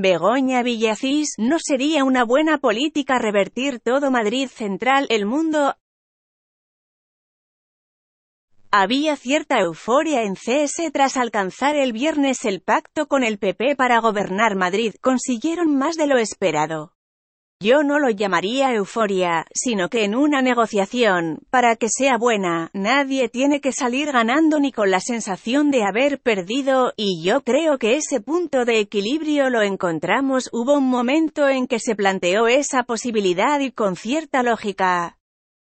Begoña Villacís, no sería una buena política revertir todo Madrid central, el mundo. Había cierta euforia en CS tras alcanzar el viernes el pacto con el PP para gobernar Madrid, consiguieron más de lo esperado. Yo no lo llamaría euforia, sino que en una negociación, para que sea buena, nadie tiene que salir ganando ni con la sensación de haber perdido, y yo creo que ese punto de equilibrio lo encontramos. Hubo un momento en que se planteó esa posibilidad y con cierta lógica.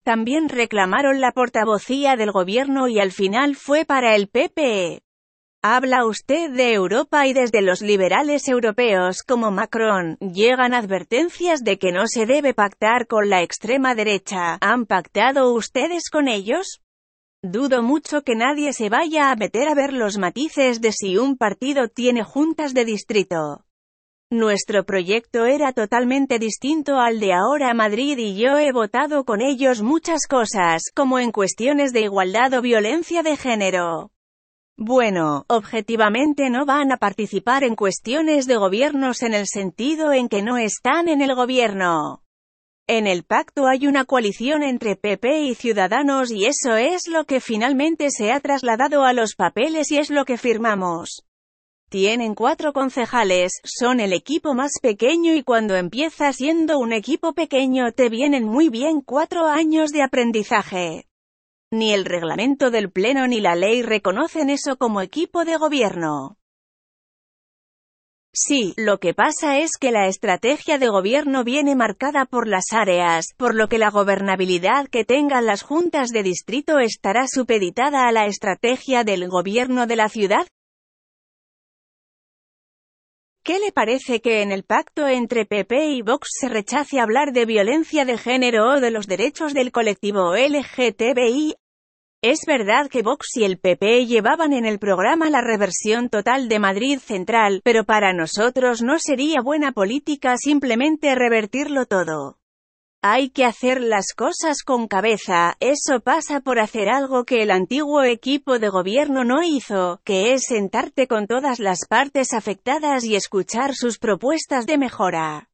También reclamaron la portavocía del gobierno y al final fue para el PP. Habla usted de Europa y desde los liberales europeos como Macron llegan advertencias de que no se debe pactar con la extrema derecha. ¿Han pactado ustedes con ellos? Dudo mucho que nadie se vaya a meter a ver los matices de si un partido tiene juntas de distrito. Nuestro proyecto era totalmente distinto al de ahora Madrid y yo he votado con ellos muchas cosas, como en cuestiones de igualdad o violencia de género. Bueno, objetivamente no van a participar en cuestiones de gobiernos en el sentido en que no están en el gobierno. En el pacto hay una coalición entre PP y Ciudadanos y eso es lo que finalmente se ha trasladado a los papeles y es lo que firmamos. Tienen cuatro concejales, son el equipo más pequeño y cuando empieza siendo un equipo pequeño te vienen muy bien cuatro años de aprendizaje. Ni el reglamento del Pleno ni la ley reconocen eso como equipo de gobierno. Sí, lo que pasa es que la estrategia de gobierno viene marcada por las áreas, por lo que la gobernabilidad que tengan las juntas de distrito estará supeditada a la estrategia del gobierno de la ciudad. ¿Qué le parece que en el pacto entre PP y Vox se rechace hablar de violencia de género o de los derechos del colectivo LGTBI? Es verdad que Vox y el PP llevaban en el programa la reversión total de Madrid Central, pero para nosotros no sería buena política simplemente revertirlo todo. Hay que hacer las cosas con cabeza, eso pasa por hacer algo que el antiguo equipo de gobierno no hizo, que es sentarte con todas las partes afectadas y escuchar sus propuestas de mejora.